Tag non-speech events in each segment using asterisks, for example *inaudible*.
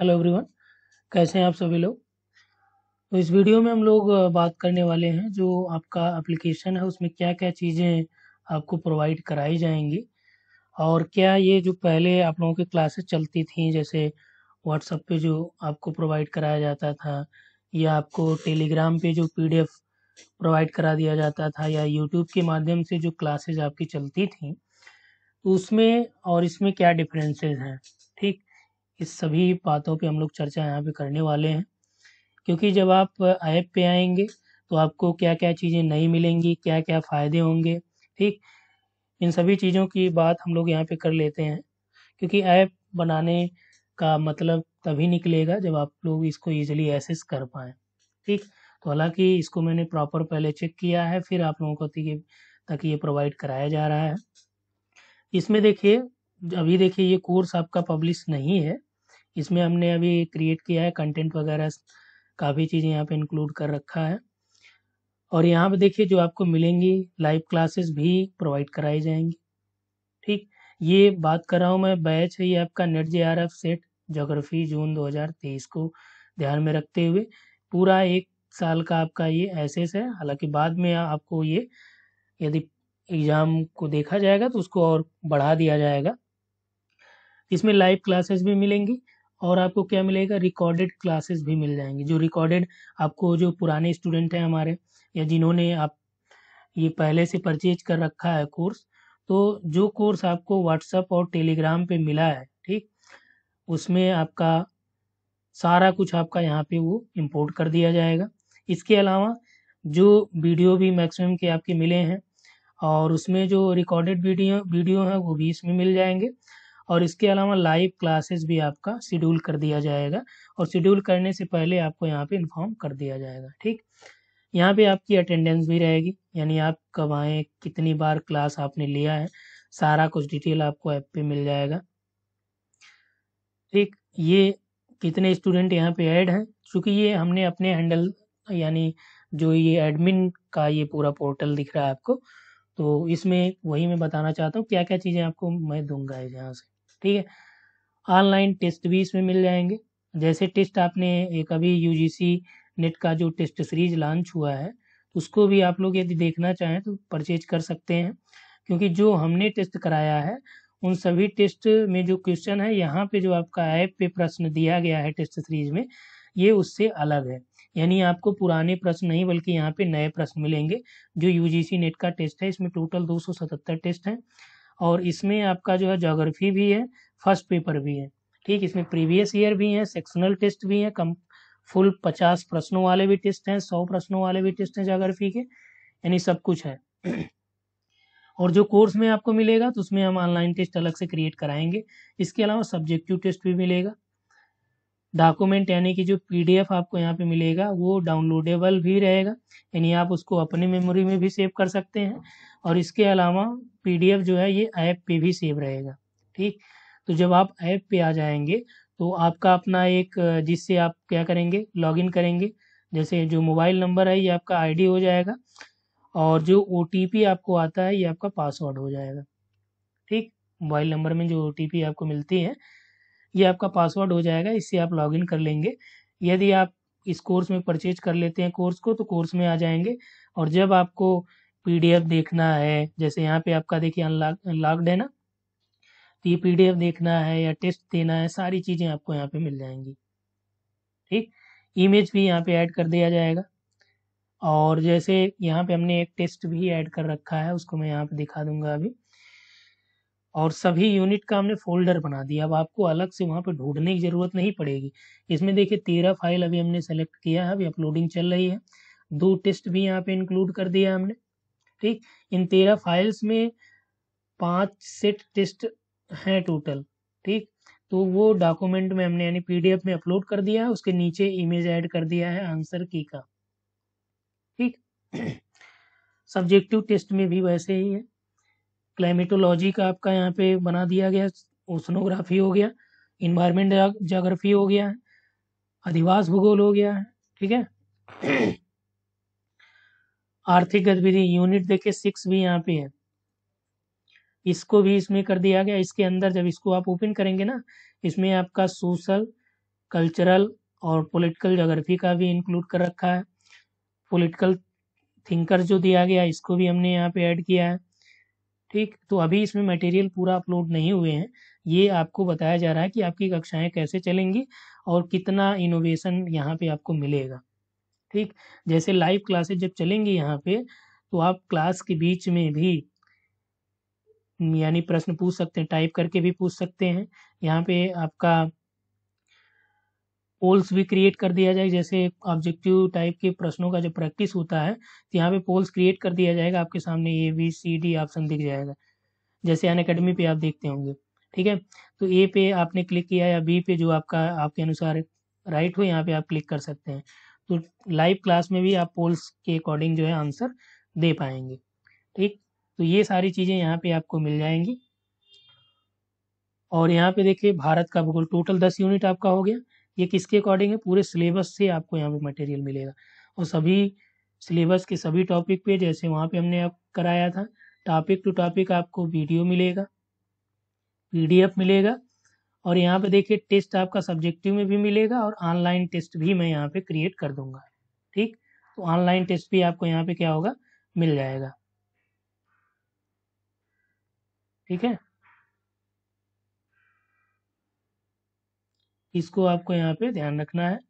hello everyone कैसे हैं आप सभी लोग तो इस वीडियो में हम लोग बात करने वाले हैं जो आपका एप्लीकेशन है उसमें क्या क्या चीज़ें आपको प्रोवाइड कराई जाएंगी और क्या ये जो पहले आप लोगों की क्लासेस चलती थी जैसे व्हाट्सएप पे जो आपको प्रोवाइड कराया जाता था या आपको टेलीग्राम पे जो पीडीएफ प्रोवाइड करा दिया जाता था या यूट्यूब के माध्यम से जो क्लासेज आपकी चलती थी तो उसमें और इसमें क्या डिफरेंसेस हैं ठीक इस सभी बातों पे हम लोग चर्चा यहाँ पे करने वाले हैं क्योंकि जब आप ऐप पे आएंगे तो आपको क्या क्या चीज़ें नहीं मिलेंगी क्या क्या फ़ायदे होंगे ठीक इन सभी चीज़ों की बात हम लोग यहाँ पे कर लेते हैं क्योंकि ऐप बनाने का मतलब तभी निकलेगा जब आप लोग इसको ईजिली एसेस कर पाएँ ठीक तो हालांकि इसको मैंने प्रॉपर पहले चेक किया है फिर आप लोगों को तक ये प्रोवाइड कराया जा रहा है इसमें देखिए अभी देखिए ये कोर्स आपका पब्लिश नहीं है इसमें हमने अभी क्रिएट किया है कंटेंट वगैरह काफ़ी चीज़ें यहाँ पे इंक्लूड कर रखा है और यहाँ पे देखिए जो आपको मिलेंगी लाइव क्लासेस भी प्रोवाइड कराई जाएंगी ठीक ये बात कर रहा हूँ मैं बैच है ये आपका NET J R F SET geography June 2023 को ध्यान में रखते हुए पूरा एक साल का आपका ये एसेस है हालांकि बाद में आपको ये यदि एग्ज़ाम को देखा जाएगा तो उसको और बढ़ा दिया जाएगा इसमें लाइव क्लासेस भी मिलेंगी और आपको क्या मिलेगा रिकॉर्डेड क्लासेस भी मिल जाएंगी जो रिकॉर्डेड आपको जो पुराने स्टूडेंट हैं हमारे या जिन्होंने आप ये पहले से परचेज कर रखा है कोर्स तो जो कोर्स आपको व्हाट्सअप और टेलीग्राम पे मिला है ठीक उसमें आपका सारा कुछ आपका यहाँ पे वो इंपोर्ट कर दिया जाएगा इसके अलावा जो वीडियो भी मैक्सिमम के आपके मिले हैं और उसमें जो रिकॉर्डेड वीडियो वीडियो हैं वो भी इसमें मिल जाएंगे और इसके अलावा लाइव क्लासेस भी आपका शेड्यूल कर दिया जाएगा और शेड्यूल करने से पहले आपको यहाँ पे इन्फॉर्म कर दिया जाएगा ठीक यहाँ पे आपकी अटेंडेंस भी रहेगी यानी आप कब आए कितनी बार क्लास आपने लिया है सारा कुछ डिटेल आपको ऐप पे मिल जाएगा ठीक ये कितने स्टूडेंट यहाँ पे ऐड हैं चूंकि ये हमने अपने हैंडल यानी जो ये एडमिन का ये पूरा पोर्टल दिख रहा है आपको तो इसमें वही मैं बताना चाहता हूँ क्या क्या चीज़ें आपको मैं दूंगा यहाँ से ठीक है ऑनलाइन टेस्ट भी इसमें मिल जाएंगे जैसे टेस्ट आपने एक अभी यू नेट का जो टेस्ट सीरीज लॉन्च हुआ है उसको भी आप लोग यदि देखना चाहें तो परचेज कर सकते हैं क्योंकि जो हमने टेस्ट कराया है उन सभी टेस्ट में जो क्वेश्चन है यहाँ पे जो आपका ऐप पे प्रश्न दिया गया है टेस्ट सीरीज में ये उससे अलग है यानी आपको पुराने प्रश्न नहीं बल्कि यहाँ पे नए प्रश्न मिलेंगे जो यूजीसी नेट का टेस्ट है इसमें टोटल 277 टेस्ट हैं और इसमें आपका जो है जोग्राफी भी है फर्स्ट पेपर भी है ठीक इसमें प्रीवियस ईयर भी है सेक्शनल टेस्ट भी है कम फुल पचास प्रश्नों वाले भी टेस्ट हैं सौ प्रश्नों वाले भी टेस्ट हैं जोग्राफी के यानी सब कुछ है *clears throat* और जो कोर्स में आपको मिलेगा तो उसमें हम ऑनलाइन टेस्ट अलग से क्रिएट कराएंगे इसके अलावा सब्जेक्टिव टेस्ट भी मिलेगा डॉक्यूमेंट यानी कि जो पीडीएफ आपको यहाँ पे मिलेगा वो डाउनलोडेबल भी रहेगा यानी आप उसको अपनी मेमोरी में भी सेव कर सकते हैं और इसके अलावा पीडीएफ जो है ये ऐप पे भी सेव रहेगा ठीक तो जब आप ऐप पे आ जाएंगे तो आपका अपना एक जिससे आप क्या करेंगे लॉगिन करेंगे जैसे जो मोबाइल नंबर है ये आपका आईडी हो जाएगा और जो ओ आपको आता है ये आपका पासवर्ड हो जाएगा ठीक मोबाइल नंबर में जो ओ आपको मिलती है ये आपका पासवर्ड हो जाएगा इससे आप लॉगिन कर लेंगे यदि आप इस कोर्स में परचेज कर लेते हैं कोर्स को तो कोर्स में आ जाएंगे और जब आपको पीडीएफ देखना है जैसे यहाँ पे आपका देखिए अनलॉक लॉक्ड है ना तो ये पीडीएफ देखना है या टेस्ट देना है सारी चीज़ें आपको यहाँ पे मिल जाएंगी ठीक इमेज भी यहाँ पे ऐड कर दिया जाएगा और जैसे यहाँ पे हमने एक टेस्ट भी ऐड कर रखा है उसको मैं यहाँ पे दिखा दूंगा अभी और सभी यूनिट का हमने फोल्डर बना दिया अब आपको अलग से वहाँ पर ढूंढने की ज़रूरत नहीं पड़ेगी इसमें देखिए तेरह फाइल अभी हमने सेलेक्ट किया है अभी अपलोडिंग चल रही है दो टेस्ट भी यहाँ पे इंक्लूड कर दिया हमने ठीक इन तेरह फाइल्स में पांच सेट टेस्ट हैं टोटल ठीक तो वो डॉक्यूमेंट में हमने यानी पीडीएफ में अपलोड कर दिया है उसके नीचे इमेज ऐड कर दिया है आंसर की का ठीक सब्जेक्टिव टेस्ट में भी वैसे ही है क्लाइमेटोलॉजी का आपका यहाँ पे बना दिया गया ओसनोग्राफी हो गया इन्वायरमेंट जोग्राफी हो गया अधिवास भूगोल हो गया है ठीक है आर्थिक गतिविधि यूनिट देखिए सिक्स भी यहाँ पे है इसको भी इसमें कर दिया गया इसके अंदर जब इसको आप ओपन करेंगे ना इसमें आपका सोशल कल्चरल और पॉलिटिकल जोग्राफी का भी इंक्लूड कर रखा है पॉलिटिकल थिंकर जो दिया गया इसको भी हमने यहाँ पे ऐड किया है ठीक तो अभी इसमें मटेरियल पूरा अपलोड नहीं हुए हैं ये आपको बताया जा रहा है कि आपकी कक्षाएं कैसे चलेंगी और कितना इनोवेशन यहाँ पे आपको मिलेगा ठीक जैसे लाइव क्लासेज जब चलेंगी यहाँ पे तो आप क्लास के बीच में भी यानी प्रश्न पूछ सकते हैं टाइप करके भी पूछ सकते हैं यहाँ पे आपका पोल्स भी क्रिएट कर दिया जाएगा जैसे ऑब्जेक्टिव टाइप के प्रश्नों का जो प्रैक्टिस होता है तो यहाँ पे पोल्स क्रिएट कर दिया जाएगा आपके सामने A B C D option दिख जाएगा जैसे अन अकेडमी पे आप देखते होंगे ठीक है तो ए पे आपने क्लिक किया या बी पे जो आपका आपके अनुसार राइट हो यहाँ पे आप क्लिक कर सकते हैं तो लाइव क्लास में भी आप पोल्स के अकॉर्डिंग जो है आंसर दे पाएंगे ठीक तो ये सारी चीज़ें यहाँ पे आपको मिल जाएंगी और यहाँ पे देखिए भारत का भूगोल टोटल दस यूनिट आपका हो गया ये किसके अकॉर्डिंग है पूरे सिलेबस से आपको यहाँ पे मटेरियल मिलेगा और सभी सिलेबस के सभी टॉपिक पे जैसे वहाँ पे हमने आप कराया था टॉपिक टू टॉपिक आपको वीडियो मिलेगा पीडीएफ मिलेगा और यहाँ पे देखिए टेस्ट आपका सब्जेक्टिव में भी मिलेगा और ऑनलाइन टेस्ट भी मैं यहाँ पे क्रिएट कर दूंगा ठीक तो ऑनलाइन टेस्ट भी आपको यहाँ पे क्या होगा मिल जाएगा ठीक है इसको आपको यहाँ पे ध्यान रखना है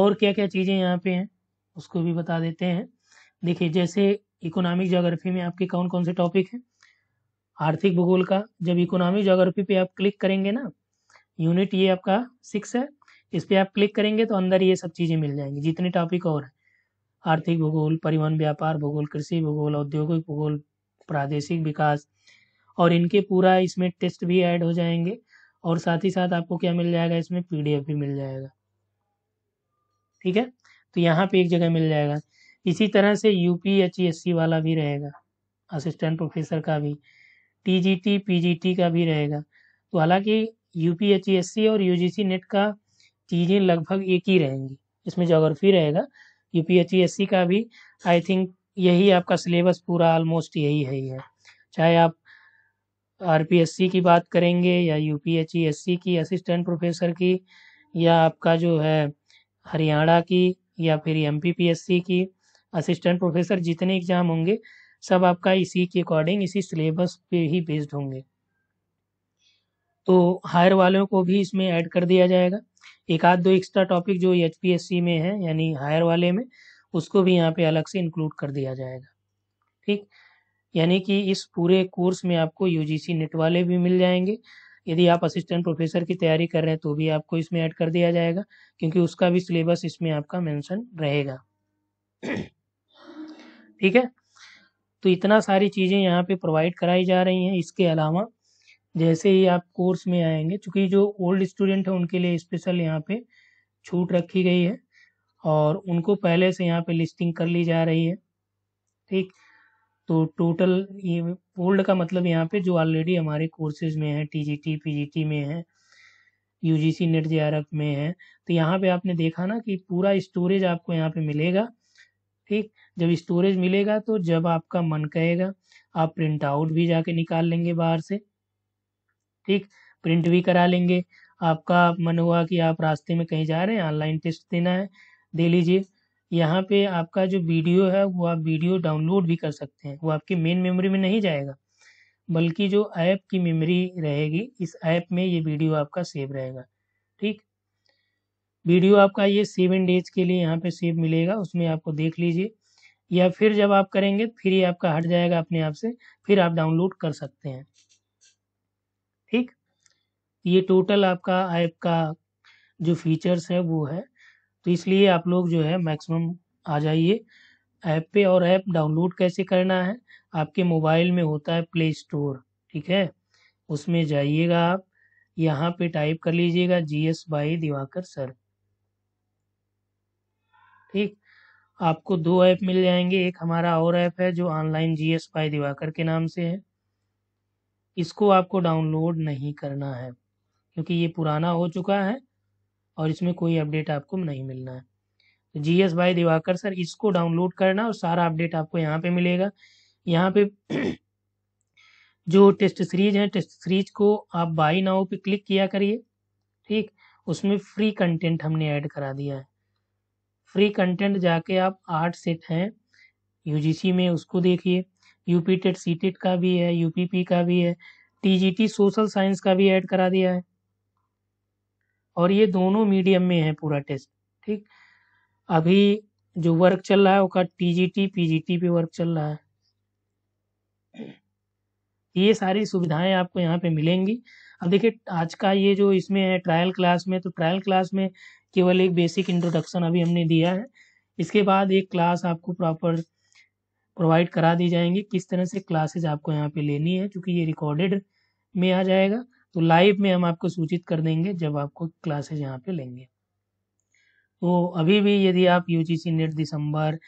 और क्या क्या चीज़ें यहाँ पे हैं उसको भी बता देते हैं देखिए जैसे इकोनॉमिक जोग्राफी में आपके कौन कौन से टॉपिक हैं आर्थिक भूगोल का जब इकोनॉमी जोग्राफी पे आप क्लिक करेंगे ना यूनिट ये आपका सिक्स है इस पर आप क्लिक करेंगे तो अंदर ये सब चीज़ें मिल जाएंगी जितने टॉपिक और हैं आर्थिक भूगोल परिवहन व्यापार भूगोल कृषि भूगोल औद्योगिक भूगोल प्रादेशिक विकास और इनके पूरा इसमें टेस्ट भी ऐड हो जाएंगे और साथ ही साथ आपको क्या मिल जाएगा इसमें पीडीएफ भी मिल जाएगा ठीक है तो यहाँ पे एक जगह मिल जाएगा इसी तरह से यूपीएचएससी वाला भी रहेगा असिस्टेंट प्रोफेसर का भी टीजीटी पीजीटी का भी रहेगा तो हालांकि यूपीएचईएससी e और यूजीसी नेट का चीज़ें लगभग एक ही रहेंगी इसमें जोग्राफी रहेगा यूपीएचईएससी e का भी आई थिंक यही आपका सिलेबस पूरा ऑलमोस्ट यही है ही है चाहे आप आर की बात करेंगे या यू e की असिस्टेंट प्रोफेसर की या आपका जो है हरियाणा की या फिर एम की असिस्टेंट प्रोफेसर जितने एग्ज़ाम होंगे सब आपका इसी के अकॉर्डिंग इसी सिलेबस पे ही बेस्ड होंगे तो हायर वालों को भी इसमें ऐड कर दिया जाएगा एक आध दो एक्स्ट्रा टॉपिक जो एच में है यानी हायर वाले में उसको भी यहाँ पे अलग से इंक्लूड कर दिया जाएगा ठीक यानी कि इस पूरे कोर्स में आपको यूजीसी नेट वाले भी मिल जाएंगे यदि आप असिस्टेंट प्रोफेसर की तैयारी कर रहे हैं तो भी आपको इसमें ऐड कर दिया जाएगा क्योंकि उसका भी सिलेबस इसमें आपका मेंशन रहेगा ठीक है तो इतना सारी चीज़ें यहाँ पे प्रोवाइड कराई जा रही हैं इसके अलावा जैसे ही आप कोर्स में आएंगे चूँकि जो ओल्ड स्टूडेंट हैं उनके लिए स्पेशल यहाँ पे छूट रखी गई है और उनको पहले से यहाँ पे लिस्टिंग कर ली जा रही है ठीक तो टोटल ये ओल्ड का मतलब यहाँ पे जो ऑलरेडी हमारे कोर्सेज में है टी जी में है यू जी सी में है तो यहाँ पे आपने देखा ना कि पूरा स्टोरेज आपको यहाँ पे मिलेगा ठीक जब स्टोरेज मिलेगा तो जब आपका मन कहेगा आप प्रिंट आउट भी जाके निकाल लेंगे बाहर से ठीक प्रिंट भी करा लेंगे आपका मन हुआ कि आप रास्ते में कहीं जा रहे हैं ऑनलाइन टेस्ट देना है दे लीजिए यहाँ पे आपका जो वीडियो है वो आप वीडियो डाउनलोड भी कर सकते हैं वो आपकी मेन मेमोरी में नहीं जाएगा बल्कि जो ऐप की मेमोरी रहेगी इस ऐप में ये वीडियो आपका सेव रहेगा ठीक वीडियो आपका ये सेवन डेज के लिए यहाँ पे सेव मिलेगा उसमें आपको देख लीजिए या फिर जब आप करेंगे फिर ये आपका हट जाएगा अपने आप से फिर आप डाउनलोड कर सकते हैं ठीक ये टोटल आपका ऐप का जो फीचर्स है वो है तो इसलिए आप लोग जो है मैक्सिमम आ जाइए ऐप पे और ऐप डाउनलोड कैसे करना है आपके मोबाइल में होता है प्ले स्टोर ठीक है उसमें जाइएगा आप यहाँ पे टाइप कर लीजिएगा G S by Diwakar sir ठीक आपको दो ऐप मिल जाएंगे एक हमारा और ऐप है जो ऑनलाइन जीएस पाई दिवाकर के नाम से है इसको आपको डाउनलोड नहीं करना है क्योंकि ये पुराना हो चुका है और इसमें कोई अपडेट आपको नहीं मिलना है तो GS G S by Diwakar sir इसको डाउनलोड करना और सारा अपडेट आपको यहाँ पे मिलेगा यहाँ पे *clears throat* जो टेस्ट सीरीज है टेस्ट सीरीज को आप बाई नाउ पे क्लिक किया करिए ठीक उसमें फ्री कंटेंट हमने ऐड करा दिया है फ्री कंटेंट जाके आप आठ सेट हैं यूजीसी में उसको देखिए यूपी टेट सी टेट का भी है यूपीपी का भी है टीजीटी सोशल साइंस का भी ऐड करा दिया है और ये दोनों मीडियम में है पूरा टेस्ट ठीक अभी जो वर्क चल रहा है उसका टीजीटी पीजीटी पे वर्क चल रहा है ये सारी सुविधाएं आपको यहाँ पे मिलेंगी अब देखिए आज का ये जो इसमें है ट्रायल क्लास में तो ट्रायल क्लास में केवल एक बेसिक इंट्रोडक्शन अभी हमने दिया है इसके बाद एक क्लास आपको प्रॉपर प्रोवाइड करा दी जाएंगी किस तरह से क्लासेज आपको यहाँ पे लेनी है क्योंकि ये रिकॉर्डेड में आ जाएगा तो लाइव में हम आपको सूचित कर देंगे जब आपको क्लासेज यहाँ पे लेंगे तो अभी भी यदि आप यू जी नेट दिसंबर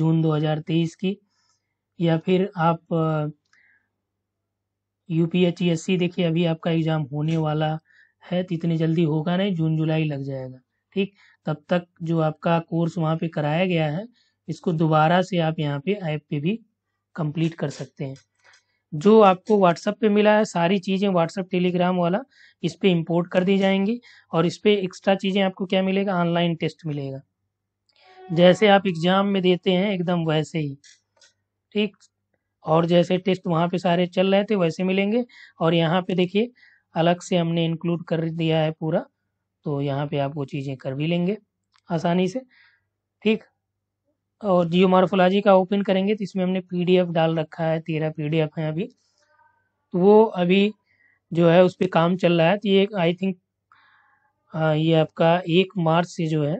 जून 2023 की या फिर आप यू पी एच सी देखिए अभी आपका एग्ज़ाम होने वाला है तो इतनी जल्दी होगा नहीं जून जुलाई लग जाएगा ठीक तब तक जो आपका कोर्स वहाँ पे कराया गया है इसको दोबारा से आप यहाँ पे ऐप पे भी कंप्लीट कर सकते हैं जो आपको व्हाट्सअप पे मिला है सारी चीज़ें व्हाट्सअप टेलीग्राम वाला इस पर इम्पोर्ट कर दी जाएंगी और इस पर एक्स्ट्रा चीज़ें आपको क्या मिलेगा ऑनलाइन टेस्ट मिलेगा जैसे आप एग्ज़ाम में देते हैं एकदम वैसे ही ठीक और जैसे टेस्ट वहाँ पे सारे चल रहे थे वैसे मिलेंगे और यहाँ पे देखिए अलग से हमने इंक्लूड कर दिया है पूरा तो यहाँ पे आप वो चीज़ें कर भी लेंगे आसानी से ठीक और जियो मार्फोलॉजी का ओपन करेंगे तो इसमें हमने पीडीएफ डाल रखा है तेरह पीडीएफ हैं अभी तो वो अभी जो है उस पर काम चल रहा है तो ये आई थिंक ये आपका एक मार्च से जो है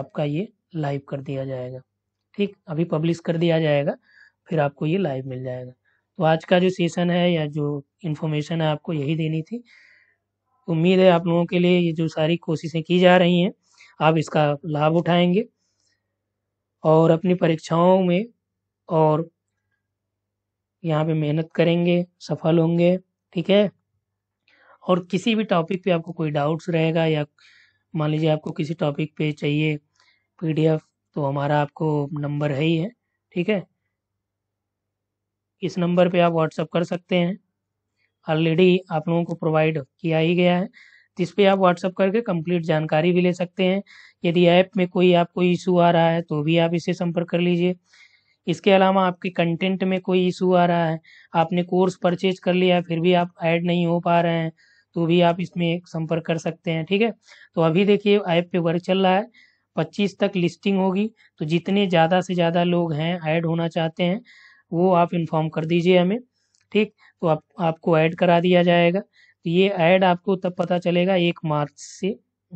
आपका ये लाइव कर दिया जाएगा ठीक अभी पब्लिश कर दिया जाएगा फिर आपको ये लाइव मिल जाएगा तो आज का जो सेशन है या जो इन्फॉर्मेशन है आपको यही देनी थी उम्मीद है आप लोगों के लिए ये जो सारी कोशिशें की जा रही हैं आप इसका लाभ उठाएंगे और अपनी परीक्षाओं में और यहाँ पे मेहनत करेंगे सफल होंगे ठीक है और किसी भी टॉपिक पे आपको कोई डाउट्स रहेगा या मान लीजिए आपको किसी टॉपिक पे चाहिए पीडीएफ तो हमारा आपको नंबर है ही है ठीक है इस नंबर पे आप व्हाट्सअप कर सकते हैं ऑलरेडी आप लोगों को प्रोवाइड किया ही गया है जिस पे आप व्हाट्सअप करके कंप्लीट जानकारी भी ले सकते हैं यदि ऐप में कोई आपको इशू आ रहा है तो भी आप इसे संपर्क कर लीजिए इसके अलावा आपके कंटेंट में कोई इशू आ रहा है आपने कोर्स परचेज कर लिया फिर भी आप ऐड नहीं हो पा रहे हैं तो भी आप इसमें संपर्क कर सकते हैं ठीक है तो अभी देखिए ऐप पे वर्क चल रहा है पच्चीस तक लिस्टिंग होगी तो जितने ज़्यादा से ज़्यादा लोग हैं ऐड होना चाहते हैं वो आप इन्फॉर्म कर दीजिए हमें ठीक तो आप आपको ऐड करा दिया जाएगा तो ये ऐड आपको तब पता चलेगा एक मार्च से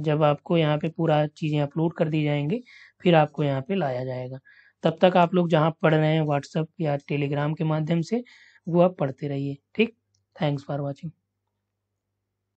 जब आपको यहाँ पे पूरा चीज़ें अपलोड कर दी जाएंगी फिर आपको यहाँ पे लाया जाएगा तब तक आप लोग जहाँ पढ़ रहे हैं व्हाट्सअप या टेलीग्राम के माध्यम से वो आप पढ़ते रहिए ठीक थैंक्स फॉर वॉचिंग